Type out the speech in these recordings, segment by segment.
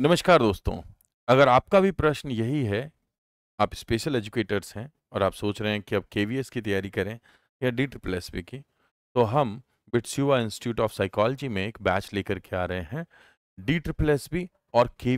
नमस्कार दोस्तों अगर आपका भी प्रश्न यही है आप स्पेशल एजुकेटर्स हैं और आप सोच रहे हैं कि आप के की तैयारी करें या डी ट्रिपल एस की तो हम बिट्सुआ इंस्टीट्यूट ऑफ साइकोलॉजी में एक बैच लेकर के आ रहे हैं डी ट्रिपल एस और के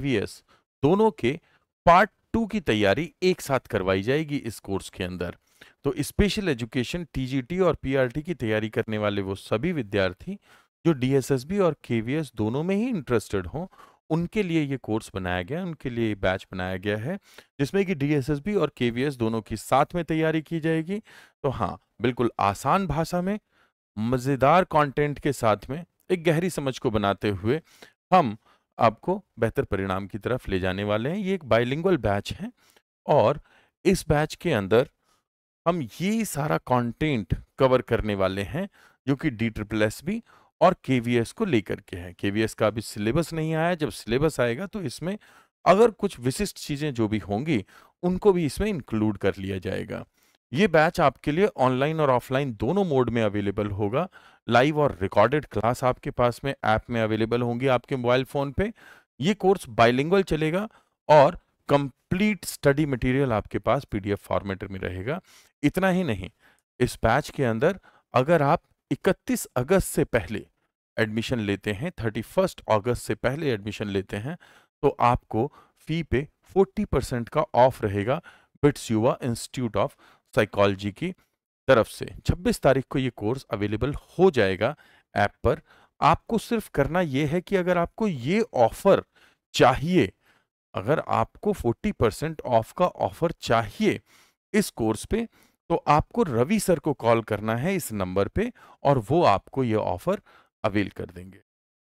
दोनों के पार्ट टू की तैयारी एक साथ करवाई जाएगी इस कोर्स के अंदर तो स्पेशल एजुकेशन टी और पी की तैयारी करने वाले वो सभी विद्यार्थी जो डी और के दोनों में ही इंटरेस्टेड हों उनके लिए ये कोर्स बनाया गया उनके लिए बैच बनाया गया है जिसमें कि डी और के दोनों की साथ में तैयारी की जाएगी तो हाँ बिल्कुल आसान भाषा में मज़ेदार कंटेंट के साथ में एक गहरी समझ को बनाते हुए हम आपको बेहतर परिणाम की तरफ ले जाने वाले हैं ये एक बाइलिंगल बैच है और इस बैच के अंदर हम ये सारा कंटेंट कवर करने वाले हैं जो कि डी ट्रिपल एस बी और केवीएस को लेकर के हैं केवीएस का अभी सिलेबस नहीं आया जब सिलेबस आएगा तो इसमें अगर कुछ विशिष्ट चीज़ें जो भी होंगी उनको भी इसमें इंक्लूड कर लिया जाएगा ये बैच आपके लिए ऑनलाइन और ऑफलाइन दोनों मोड में अवेलेबल होगा लाइव और रिकॉर्डेड क्लास आपके पास में ऐप में अवेलेबल होंगी आपके मोबाइल फ़ोन पे ये कोर्स बाइलिंगुअल चलेगा और कंप्लीट स्टडी मटेरियल आपके पास पीडीएफ फॉर्मेट में रहेगा इतना ही नहीं इस बैच के अंदर अगर आप 31 अगस्त से पहले एडमिशन लेते हैं 31 अगस्त से पहले एडमिशन लेते हैं तो आपको फी पे 40 परसेंट का ऑफ रहेगा बिट्स युवा इंस्टीट्यूट ऑफ साइकोलॉजी की तरफ से 26 तारीख को ये कोर्स अवेलेबल हो जाएगा ऐप पर आपको सिर्फ करना ये है कि अगर आपको ये ऑफर चाहिए अगर आपको 40 परसेंट ऑफ का ऑफर चाहिए इस कोर्स पे तो आपको रवि सर को कॉल करना है इस नंबर पे और वो आपको ये ऑफर अवेल कर देंगे